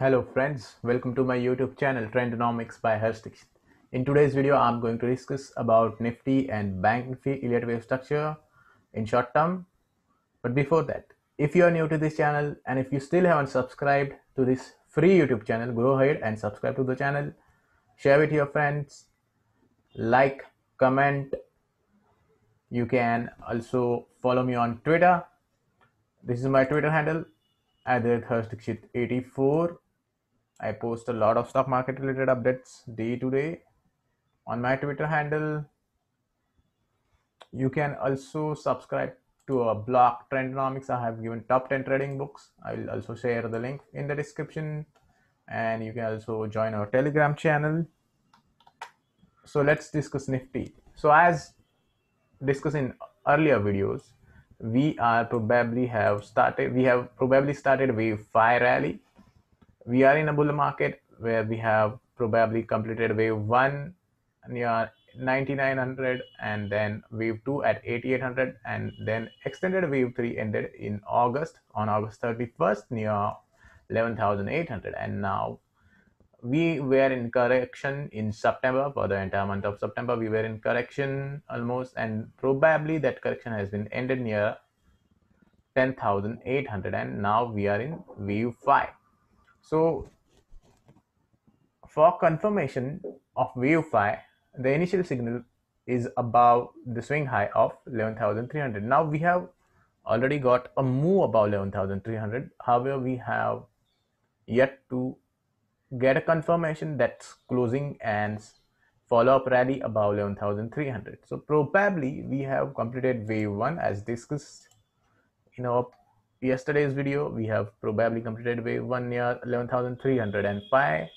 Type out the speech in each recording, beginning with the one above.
Hello friends, welcome to my YouTube channel Trendonomics by Herstix. In today's video, I'm going to discuss about Nifty and Bank Nifty Elliott Wave structure in short term. But before that, if you are new to this channel and if you still haven't subscribed to this free YouTube channel, go ahead and subscribe to the channel, share with your friends, like, comment. You can also follow me on Twitter. This is my Twitter handle at 84 I post a lot of stock market related updates day to day on my Twitter handle. You can also subscribe to a blog Trendonomics. I have given top 10 trading books. I will also share the link in the description. And you can also join our Telegram channel. So let's discuss Nifty. So as discussed in earlier videos, we are probably have started we have probably started wave 5 rally we are in a bull market where we have probably completed wave one near 9900 and then wave 2 at 8800 and then extended wave 3 ended in august on august 31st near 11800 and now we were in correction in september for the entire month of september we were in correction almost and probably that correction has been ended near 10800 and now we are in wave 5 so for confirmation of wave five, the initial signal is above the swing high of 11,300. Now we have already got a move above 11,300. However, we have yet to get a confirmation that's closing and follow-up rally above 11,300. So probably we have completed wave one as discussed in our yesterday's video we have probably completed wave 1 near 11305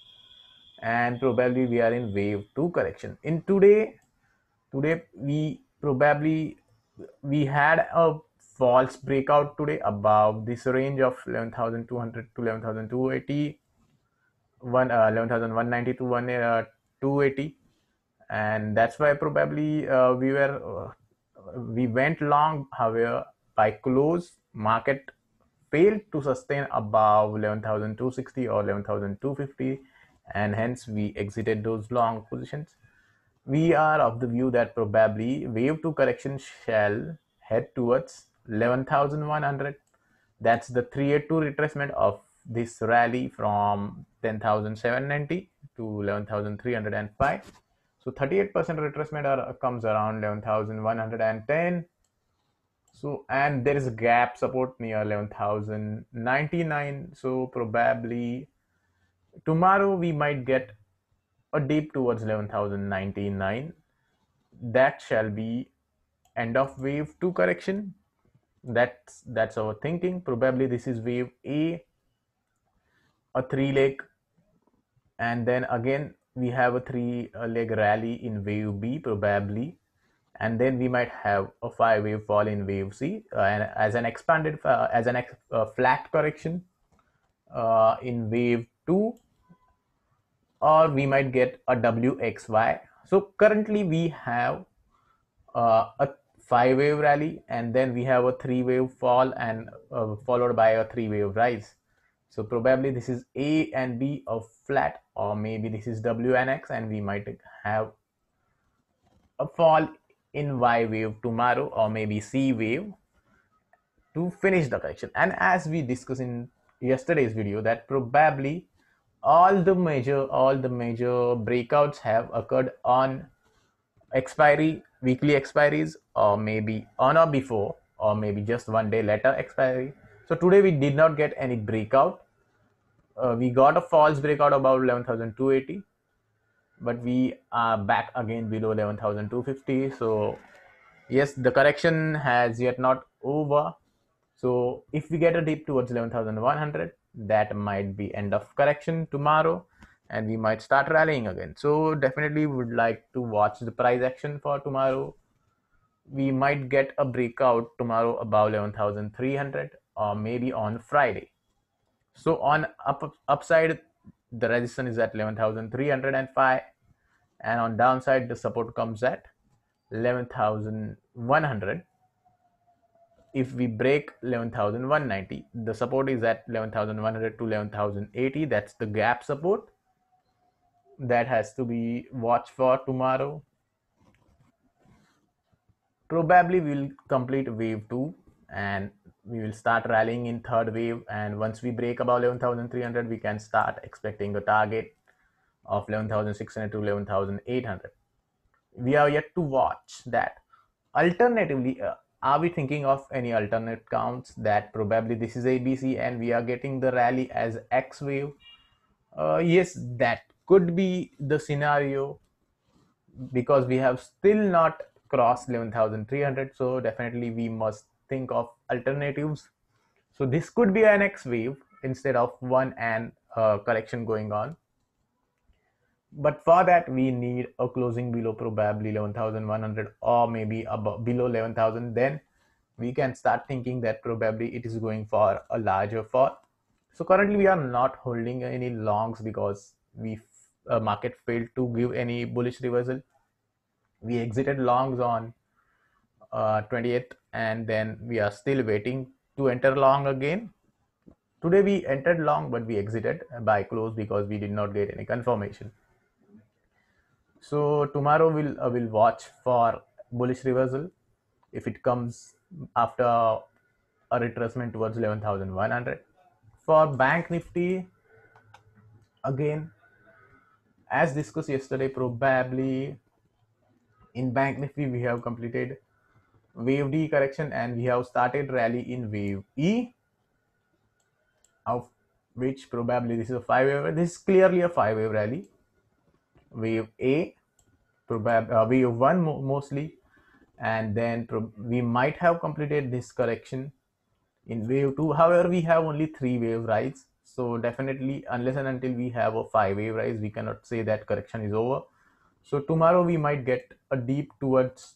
and probably we are in wave 2 correction in today today we probably we had a false breakout today above this range of 11200 to 11280 one, uh, 11190 to 1 uh, 280 and that's why probably uh, we were uh, we went long however by close market failed to sustain above 11,260 or 11,250 and hence we exited those long positions. We are of the view that probably wave 2 correction shall head towards 11,100. That's the 382 retracement of this rally from 10,790 to 11,305. So 38% retracement are, comes around 11,110 so, and there is a gap support near 11,099. So, probably tomorrow we might get a dip towards 11,099. That shall be end of wave 2 correction. That's that's our thinking. Probably this is wave A, a three leg, and then again we have a three uh, leg rally in wave B, probably and then we might have a five wave fall in wave C uh, and as an expanded uh, as an ex uh, flat correction uh, in wave two or we might get a WXY. So currently we have uh, a five wave rally and then we have a three wave fall and uh, followed by a three wave rise. So probably this is A and B of flat or maybe this is W and X and we might have a fall in y wave tomorrow or maybe c wave to finish the correction and as we discussed in yesterday's video that probably all the major all the major breakouts have occurred on expiry weekly expiries or maybe on or before or maybe just one day later expiry so today we did not get any breakout uh, we got a false breakout about 11280 but we are back again below 11250 so yes the correction has yet not over so if we get a dip towards 11100 that might be end of correction tomorrow and we might start rallying again so definitely would like to watch the price action for tomorrow we might get a breakout tomorrow above 11300 or maybe on friday so on up, upside the resistance is at 11305 and on downside the support comes at 11100 if we break 11190 the support is at 11100 to 11080 that's the gap support that has to be watched for tomorrow probably we'll complete wave 2 and we will start rallying in third wave and once we break above 11300 we can start expecting a target of 11600 to 11800 we are yet to watch that alternatively uh, are we thinking of any alternate counts that probably this is abc and we are getting the rally as x wave uh, yes that could be the scenario because we have still not crossed 11300 so definitely we must think of alternatives. So this could be an X wave instead of one and uh, correction going on. But for that, we need a closing below probably 11,100 or maybe above, below 11,000. Then we can start thinking that probably it is going for a larger fall. So currently we are not holding any longs because we uh, market failed to give any bullish reversal. We exited longs on uh, 28th and then we are still waiting to enter long again today we entered long but we exited by close because we did not get any confirmation so tomorrow we'll uh, will watch for bullish reversal if it comes after a retracement towards 11100 for bank nifty again as discussed yesterday probably in bank nifty we have completed wave D correction and we have started rally in wave E of which probably this is a five wave this is clearly a five wave rally wave A probably uh, wave 1 mo mostly and then we might have completed this correction in wave 2 however we have only three wave rides so definitely unless and until we have a five wave rise we cannot say that correction is over so tomorrow we might get a deep towards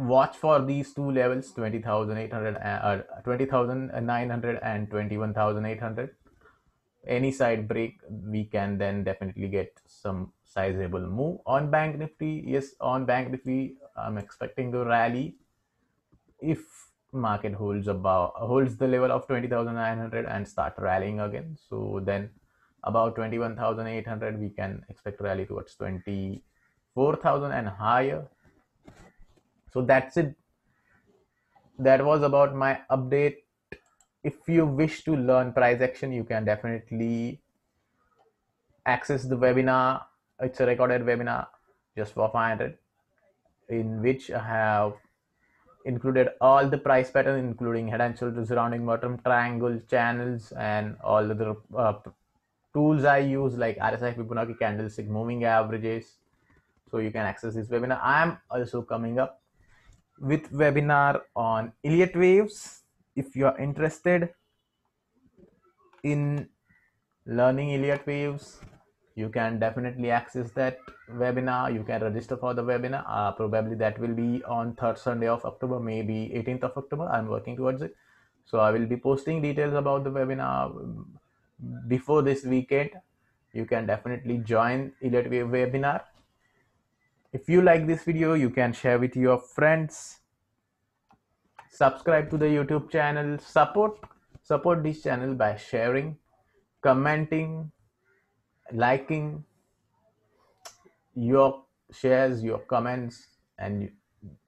watch for these two levels 20,800 uh, uh 20,900 and 21,800 any side break we can then definitely get some sizable move on bank nifty yes on bank nifty i'm expecting a rally if market holds above holds the level of 20900 and start rallying again so then about 21800 we can expect rally towards 24000 and higher so that's it that was about my update if you wish to learn price action you can definitely access the webinar it's a recorded webinar just for 500 in which i have included all the price pattern including head and shoulders surrounding bottom triangle channels and all the other uh, tools i use like rsi fibonacci candlestick moving averages so you can access this webinar i am also coming up with webinar on Elliott waves. If you are interested in learning Elliott waves, you can definitely access that webinar. You can register for the webinar. Uh, probably that will be on third Sunday of October, maybe 18th of October. I'm working towards it. So I will be posting details about the webinar um, before this weekend. You can definitely join Elliott Wave webinar. If you like this video, you can share with your friends. Subscribe to the YouTube channel. Support support this channel by sharing, commenting, liking your shares, your comments, and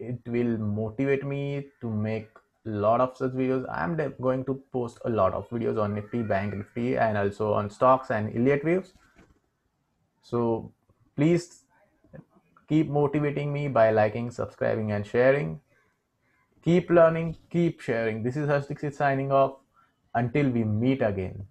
it will motivate me to make a lot of such videos. I'm going to post a lot of videos on Nifty, Bank Nifty, and also on stocks and Elliott Waves. So please Keep motivating me by liking, subscribing, and sharing. Keep learning, keep sharing. This is Harshdik signing off. Until we meet again.